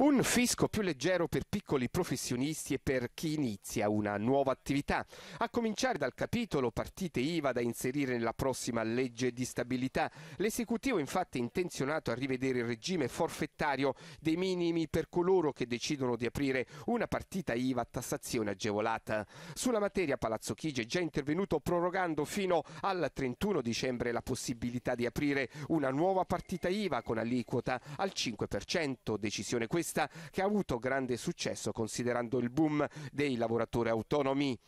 Un fisco più leggero per piccoli professionisti e per chi inizia una nuova attività, a cominciare dal capitolo partite IVA da inserire nella prossima legge di stabilità. L'esecutivo infatti è intenzionato a rivedere il regime forfettario dei minimi per coloro che decidono di aprire una partita IVA a tassazione agevolata. Sulla materia Palazzo Chigi è già intervenuto prorogando fino al 31 dicembre la possibilità di aprire una nuova partita IVA con aliquota al 5%, decisione questa richiesta che ha avuto grande successo considerando il boom dei lavoratori autonomi.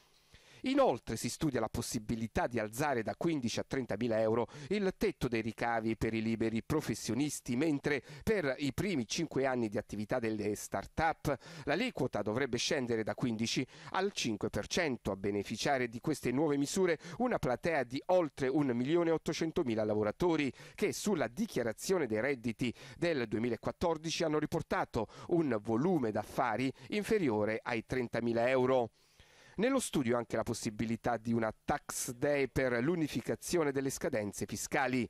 Inoltre si studia la possibilità di alzare da 15 a 30 mila euro il tetto dei ricavi per i liberi professionisti, mentre per i primi 5 anni di attività delle start-up l'aliquota dovrebbe scendere da 15 al 5%. A beneficiare di queste nuove misure una platea di oltre 1.800.000 lavoratori che sulla dichiarazione dei redditi del 2014 hanno riportato un volume d'affari inferiore ai 30.000 euro. Nello studio anche la possibilità di una tax day per l'unificazione delle scadenze fiscali.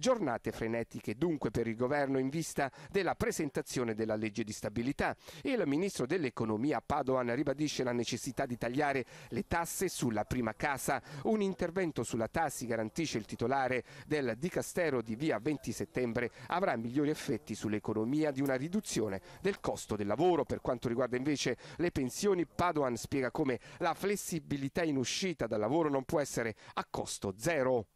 Giornate frenetiche dunque per il governo in vista della presentazione della legge di stabilità. Il ministro dell'economia Padoan ribadisce la necessità di tagliare le tasse sulla prima casa. Un intervento sulla tassi garantisce il titolare del Dicastero di via 20 settembre avrà migliori effetti sull'economia di una riduzione del costo del lavoro. Per quanto riguarda invece le pensioni, Padoan spiega come la flessibilità in uscita dal lavoro non può essere a costo zero.